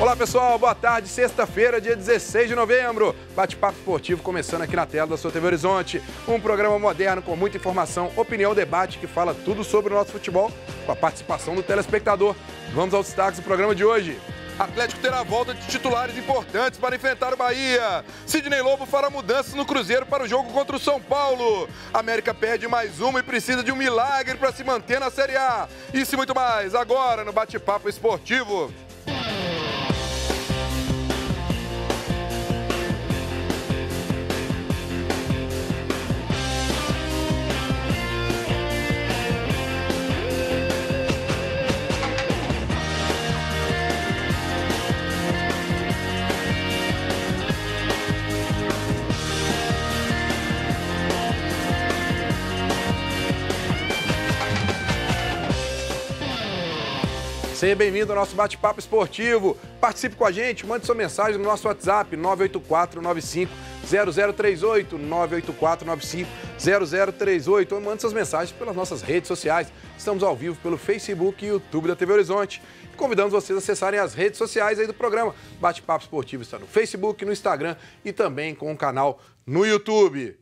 Olá pessoal, boa tarde. Sexta-feira, dia 16 de novembro. Bate-papo esportivo começando aqui na tela da sua TV Horizonte. Um programa moderno com muita informação, opinião, debate que fala tudo sobre o nosso futebol com a participação do telespectador. Vamos aos destaques do programa de hoje. Atlético terá a volta de titulares importantes para enfrentar o Bahia. Sidney Lobo fará mudanças no Cruzeiro para o jogo contra o São Paulo. América perde mais uma e precisa de um milagre para se manter na Série A. Isso e muito mais agora no Bate-Papo Esportivo. Seja bem-vindo ao nosso bate-papo esportivo. Participe com a gente, mande sua mensagem no nosso WhatsApp 98495 0038 98495 0038 ou mande suas mensagens pelas nossas redes sociais. Estamos ao vivo pelo Facebook e YouTube da TV Horizonte. E convidamos vocês a acessarem as redes sociais aí do programa. Bate-papo esportivo está no Facebook, no Instagram e também com o canal no YouTube.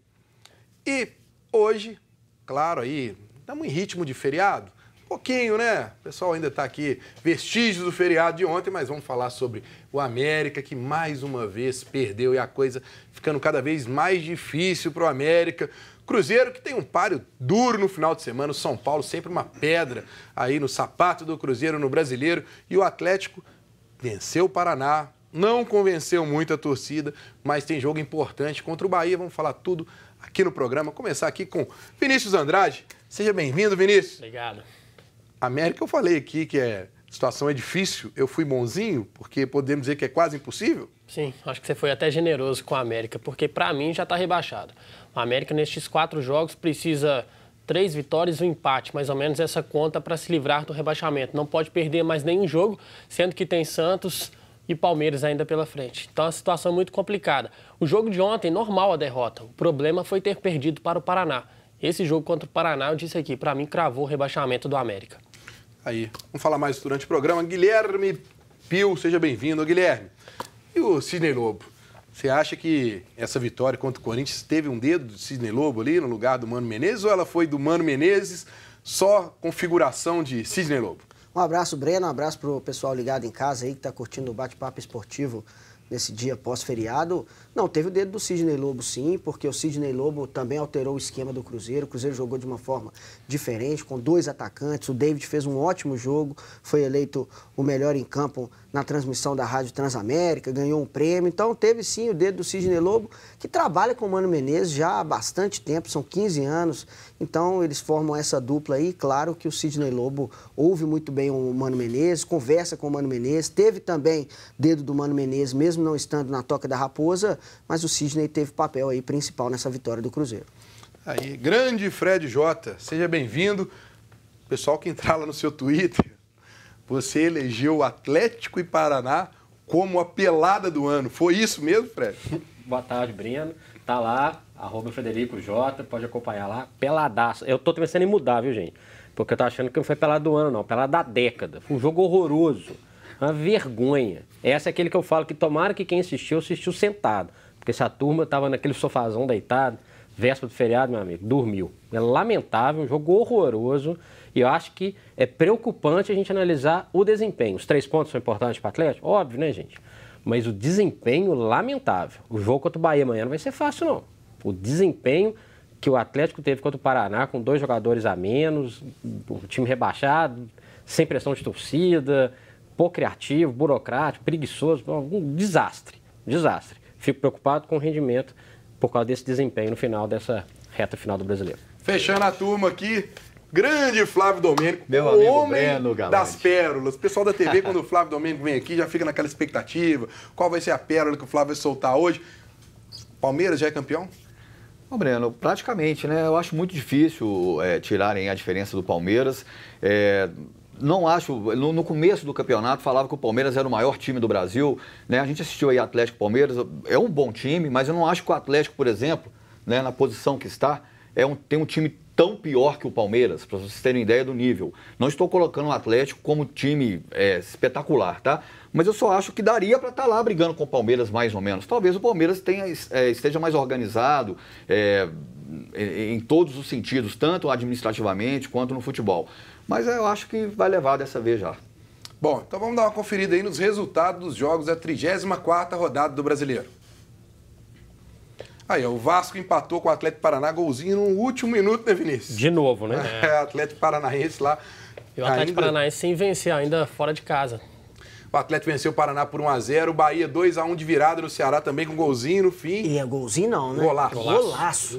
E hoje, claro aí, estamos em ritmo de feriado. Pouquinho, né? O pessoal ainda está aqui, vestígios do feriado de ontem, mas vamos falar sobre o América, que mais uma vez perdeu e a coisa ficando cada vez mais difícil para o América. Cruzeiro que tem um páreo duro no final de semana, o São Paulo sempre uma pedra aí no sapato do Cruzeiro no Brasileiro e o Atlético venceu o Paraná, não convenceu muito a torcida, mas tem jogo importante contra o Bahia, vamos falar tudo aqui no programa. Começar aqui com Vinícius Andrade. Seja bem-vindo, Vinícius. Obrigado. América, eu falei aqui que é, a situação é difícil, eu fui bonzinho, porque podemos dizer que é quase impossível? Sim, acho que você foi até generoso com a América, porque para mim já está rebaixado. A América, nestes quatro jogos, precisa três vitórias e um empate, mais ou menos essa conta para se livrar do rebaixamento. Não pode perder mais nenhum jogo, sendo que tem Santos e Palmeiras ainda pela frente. Então é a situação é muito complicada. O jogo de ontem, normal a derrota. O problema foi ter perdido para o Paraná. Esse jogo contra o Paraná, eu disse aqui, para mim cravou o rebaixamento do América. Aí, vamos falar mais durante o programa. Guilherme Pio, seja bem-vindo, Guilherme. E o Sidney Lobo? Você acha que essa vitória contra o Corinthians teve um dedo do Sidney Lobo ali no lugar do Mano Menezes ou ela foi do Mano Menezes só configuração de Sidney Lobo? Um abraço, Breno, um abraço para o pessoal ligado em casa aí que está curtindo o bate-papo esportivo nesse dia pós-feriado. Não, teve o dedo do Sidney Lobo, sim, porque o Sidney Lobo também alterou o esquema do Cruzeiro. O Cruzeiro jogou de uma forma diferente, com dois atacantes. O David fez um ótimo jogo, foi eleito o melhor em campo na transmissão da Rádio Transamérica, ganhou um prêmio. Então, teve sim o dedo do Sidney Lobo, que trabalha com o Mano Menezes já há bastante tempo são 15 anos. Então, eles formam essa dupla aí. Claro que o Sidney Lobo ouve muito bem o Mano Menezes, conversa com o Mano Menezes. Teve também dedo do Mano Menezes, mesmo não estando na toca da Raposa mas o Sidney teve papel aí principal nessa vitória do Cruzeiro. Aí, grande Fred Jota, seja bem-vindo. Pessoal que entrar lá no seu Twitter, você elegeu Atlético e Paraná como a pelada do ano. Foi isso mesmo, Fred? Boa tarde, Breno. Tá lá, arroba Frederico pode acompanhar lá. Peladaço. Eu tô pensando em mudar, viu, gente? Porque eu tô achando que não foi pelada do ano, não. Pelada da década. Foi um jogo horroroso. Uma vergonha. Essa é aquele que eu falo que tomara que quem assistiu, assistiu sentado. Porque essa turma estava naquele sofazão deitado, véspera do feriado, meu amigo, dormiu. É lamentável, um jogo horroroso. E eu acho que é preocupante a gente analisar o desempenho. Os três pontos são importantes para o Atlético? Óbvio, né, gente? Mas o desempenho, lamentável. O jogo contra o Bahia amanhã não vai ser fácil, não. O desempenho que o Atlético teve contra o Paraná, com dois jogadores a menos, o time rebaixado, sem pressão de torcida, pouco criativo, burocrático, preguiçoso, um desastre, desastre. Fico preocupado com o rendimento por causa desse desempenho no final dessa reta final do Brasileiro. Fechando a turma aqui, grande Flávio Domênico, Meu o homem Breno, das pérolas. O pessoal da TV, quando o Flávio Domênico vem aqui, já fica naquela expectativa, qual vai ser a pérola que o Flávio vai soltar hoje. Palmeiras já é campeão? Bom, Breno, praticamente, né? Eu acho muito difícil é, tirarem a diferença do Palmeiras. É não acho. No, no, começo do campeonato falava que o Palmeiras era o maior time do Brasil. Né? A gente assistiu aí Atlético Palmeiras, é um bom time, mas eu não acho que o Atlético, por exemplo, né, na posição que está, é um, tem um time tão pior que o Palmeiras, para vocês terem ideia do nível. Não estou colocando o Atlético como time é, espetacular, tá? Mas eu só acho que daria para estar tá lá brigando com o Palmeiras mais ou menos. Talvez o Palmeiras tenha, é, esteja mais organizado é, em todos os sentidos, tanto administrativamente quanto no futebol. Mas eu acho que vai levar dessa vez já. Bom, então vamos dar uma conferida aí nos resultados dos jogos da 34ª rodada do Brasileiro. Aí, o Vasco empatou com o Atlético Paraná, golzinho no último minuto, né, Vinícius? De novo, né? É, Atlético Paranaense lá. E o Atlético ainda... Paranaense sem vencer, ainda fora de casa. O Atlético venceu o Paraná por 1x0. O Bahia 2x1 de virada no Ceará também com golzinho no fim. E é golzinho não, né? Golaço. Golaço.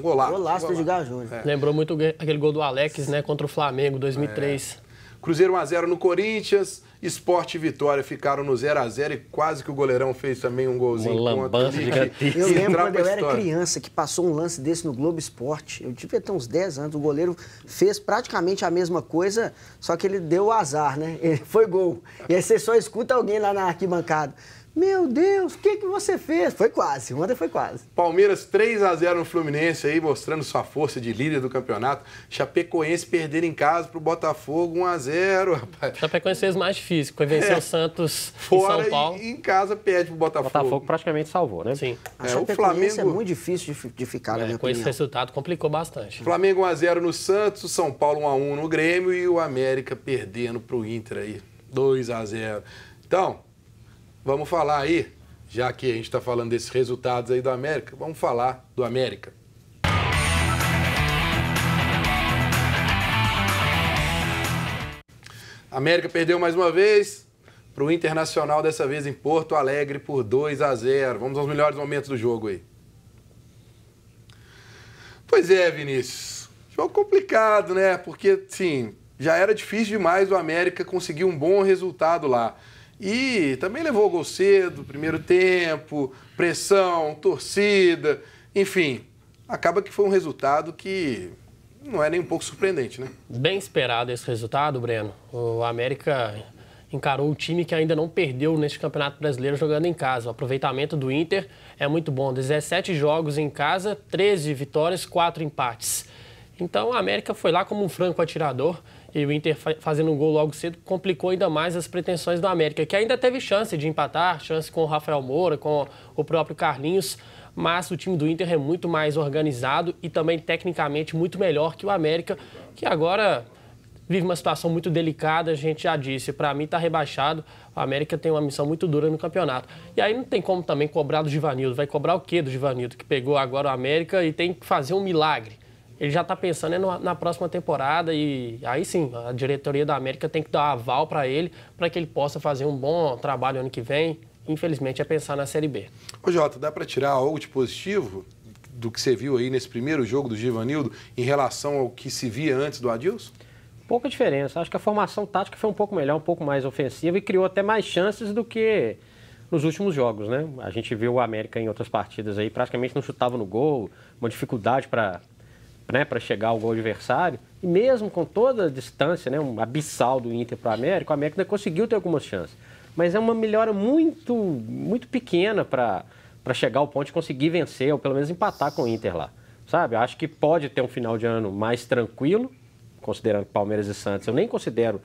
Golaço, golaço, golaço. do Edgar Júnior. É. Lembrou muito aquele gol do Alex, né? Contra o Flamengo, 2003. É. Cruzeiro 1x0 no Corinthians, Esporte e Vitória ficaram no 0x0 e quase que o goleirão fez também um golzinho. Uma lambança de que, Eu lembro quando eu era história. criança que passou um lance desse no Globo Esporte. Eu devia ter uns 10 anos. O goleiro fez praticamente a mesma coisa, só que ele deu azar, né? Ele foi gol. E aí você só escuta alguém lá na arquibancada. Meu Deus, o que, que você fez? Foi quase, ontem foi quase. Palmeiras 3 a 0 no Fluminense aí, mostrando sua força de líder do campeonato. Chapecoense perder em casa pro Botafogo 1 a 0 rapaz. Chapecoense fez mais difícil, foi vencer é. o Santos Fora em São Paulo. E em casa perde pro Botafogo. O Botafogo praticamente salvou, né? Sim. A é, o Flamengo é muito difícil de, de ficar, é, na minha Com opinião. esse resultado complicou bastante. Flamengo 1 x 0 no Santos, o São Paulo 1 x 1 no Grêmio e o América perdendo pro Inter aí, 2 a 0. Então, Vamos falar aí, já que a gente está falando desses resultados aí do América, vamos falar do América. América perdeu mais uma vez para o Internacional, dessa vez em Porto Alegre, por 2 a 0. Vamos aos melhores momentos do jogo aí. Pois é, Vinícius. Jogo complicado, né? Porque, sim, já era difícil demais o América conseguir um bom resultado lá. E também levou o gol cedo, primeiro tempo, pressão, torcida, enfim. Acaba que foi um resultado que não é nem um pouco surpreendente, né? Bem esperado esse resultado, Breno. O América encarou o time que ainda não perdeu neste Campeonato Brasileiro jogando em casa. O aproveitamento do Inter é muito bom. 17 jogos em casa, 13 vitórias, 4 empates. Então a América foi lá como um franco atirador e o Inter fazendo um gol logo cedo complicou ainda mais as pretensões do América, que ainda teve chance de empatar, chance com o Rafael Moura, com o próprio Carlinhos, mas o time do Inter é muito mais organizado e também tecnicamente muito melhor que o América, que agora vive uma situação muito delicada, a gente já disse. Para mim, está rebaixado. O América tem uma missão muito dura no campeonato. E aí não tem como também cobrar do Givanildo. Vai cobrar o quê do Givanildo, que pegou agora o América e tem que fazer um milagre? ele já está pensando na, próxima temporada e aí sim, a diretoria da América tem que dar aval para ele, para que ele possa fazer um bom trabalho ano que vem. Infelizmente, é pensar na Série B. Ô, Jota, dá para tirar algo de positivo do que você viu aí nesse primeiro jogo do Givanildo em relação ao que se via antes do Adilson? Pouca diferença. Acho que a formação tática foi um pouco melhor, um pouco mais ofensiva e criou até mais chances do que nos últimos jogos, né? A gente viu o América em outras partidas aí, praticamente não chutava no gol, uma dificuldade para né, para chegar ao gol adversário. E mesmo com toda a distância, né, um abissal do Inter para o América, o América ainda conseguiu ter algumas chances. Mas é uma melhora muito, muito pequena para chegar ao ponto de conseguir vencer, ou pelo menos empatar com o Inter lá. Sabe? Acho que pode ter um final de ano mais tranquilo, considerando Palmeiras e Santos. Eu nem considero,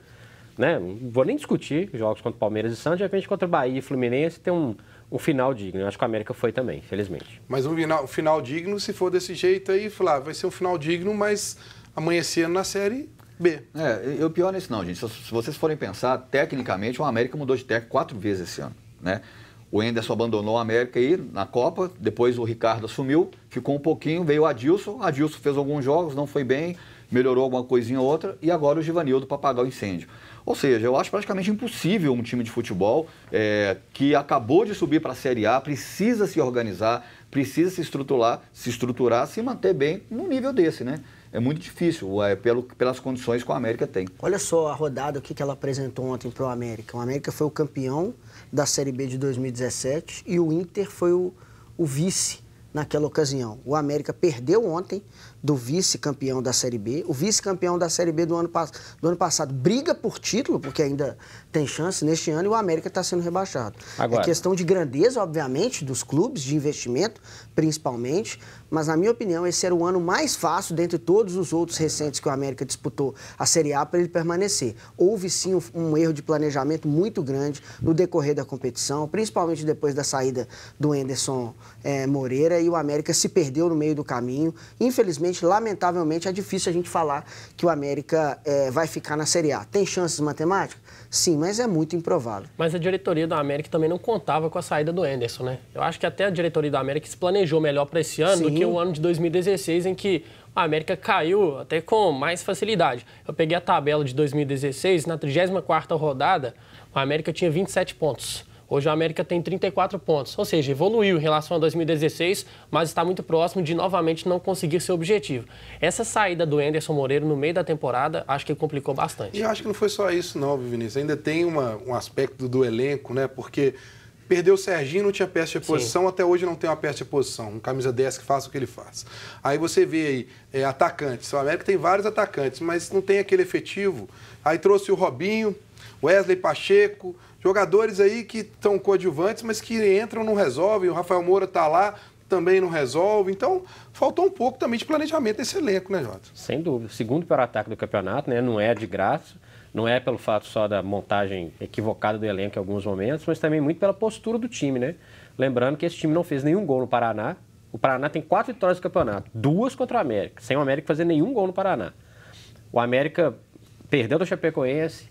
né, vou nem discutir jogos contra Palmeiras e Santos, de repente contra Bahia e Fluminense tem um o final digno. Eu acho que o América foi também, felizmente. Mas um final, um final digno, se for desse jeito aí, Flávio, ah, vai ser um final digno, mas amanhecendo na Série B. É, eu pior nisso não, gente. Se, se vocês forem pensar, tecnicamente, o América mudou de técnico quatro vezes esse ano, né? O Enderson abandonou a América aí na Copa, depois o Ricardo assumiu, ficou um pouquinho, veio o Adilson, Adilson fez alguns jogos, não foi bem, melhorou alguma coisinha ou outra, e agora o Givanildo para apagar o incêndio. Ou seja, eu acho praticamente impossível um time de futebol é, que acabou de subir para a Série A, precisa se organizar, precisa se estruturar, se estruturar, se manter bem num nível desse, né? É muito difícil, é, pelo, pelas condições que o América tem. Olha só a rodada que, que ela apresentou ontem para o América. O América foi o campeão da Série B de 2017 e o Inter foi o, o vice naquela ocasião. O América perdeu ontem do vice-campeão da Série B. O vice-campeão da Série B do ano, do ano passado briga por título, porque ainda tem chance neste ano, e o América está sendo rebaixado. É Agora. É questão de grandeza, obviamente, dos clubes, de investimento, principalmente, mas na minha opinião, esse era o ano mais fácil dentre todos os outros recentes que o América disputou a Série A para ele permanecer. Houve sim um erro de planejamento muito grande no decorrer da competição, principalmente depois da saída do Enderson é, Moreira, e o América se perdeu no meio do caminho. Infelizmente, lamentavelmente, é difícil a gente falar que o América é, vai ficar na Série A. Tem chances matemáticas? Sim, mas é muito improvável. Mas a diretoria do América também não contava com a saída do Anderson, né? Eu acho que até a diretoria do América se planejou melhor para esse ano Sim. do que o ano de 2016, em que a América caiu até com mais facilidade. Eu peguei a tabela de 2016, na 34ª rodada, o América tinha 27 pontos. Hoje o América tem 34 pontos, ou seja, evoluiu em relação a 2016, mas está muito próximo de novamente não conseguir seu objetivo. Essa saída do Anderson Moreira no meio da temporada, acho que complicou bastante. E acho que não foi só isso não, Vinícius. Ainda tem uma, um aspecto do elenco, né? Porque Perdeu o Serginho, não tinha peça de posição, Sim. até hoje não tem uma peça de posição. Um camisa 10 que faça o que ele faz. Aí você vê aí, é, atacantes. O América tem vários atacantes, mas não tem aquele efetivo. Aí trouxe o Robinho, Wesley Pacheco, jogadores aí que estão coadjuvantes, mas que entram, não resolvem. O Rafael Moura está lá, também não resolve. Então, faltou um pouco também de planejamento desse elenco, né, Jota? Sem dúvida. Segundo para ataque do campeonato, né? Não é de graça. Não é pelo fato só da montagem equivocada do elenco em alguns momentos, mas também muito pela postura do time, né? Lembrando que esse time não fez nenhum gol no Paraná. O Paraná tem quatro vitórias do campeonato, duas contra o América, sem o América fazer nenhum gol no Paraná. O América perdeu do Chapecoense,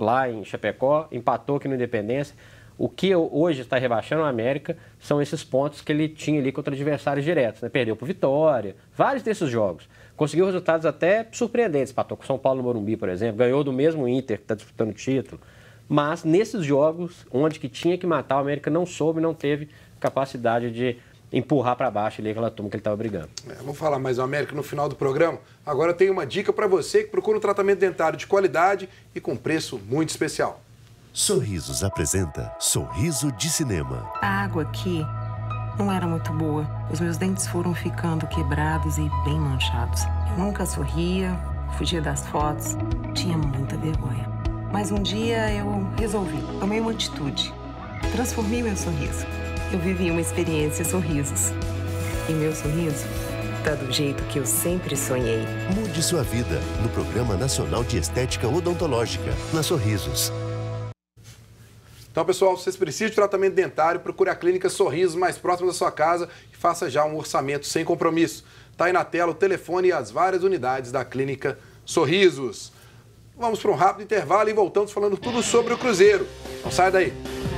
lá em Chapecó, empatou aqui no Independência. O que hoje está rebaixando o América são esses pontos que ele tinha ali contra adversários diretos. Né? Perdeu por Vitória, vários desses jogos. Conseguiu resultados até surpreendentes. Patou com São Paulo no Morumbi, por exemplo. Ganhou do mesmo Inter, que está disputando o título. Mas nesses jogos, onde que tinha que matar, o América não soube, não teve capacidade de empurrar para baixo ali aquela turma que ele estava brigando. É, vamos falar mais do América no final do programa. Agora tenho uma dica para você que procura um tratamento dentário de qualidade e com preço muito especial. Sorrisos apresenta Sorriso de Cinema. A água aqui não era muito boa. Os meus dentes foram ficando quebrados e bem manchados. Eu nunca sorria, fugia das fotos, tinha muita vergonha. Mas um dia eu resolvi, tomei uma atitude, transformei meu sorriso eu vivi uma experiência sorrisos. E meu sorriso está do jeito que eu sempre sonhei. Mude sua vida no Programa Nacional de Estética Odontológica, na Sorrisos. Então, pessoal, se vocês precisam de tratamento dentário, procure a Clínica Sorrisos mais próxima da sua casa e faça já um orçamento sem compromisso. Está aí na tela o telefone e as várias unidades da Clínica Sorrisos. Vamos para um rápido intervalo e voltamos falando tudo sobre o Cruzeiro. Então, sai daí.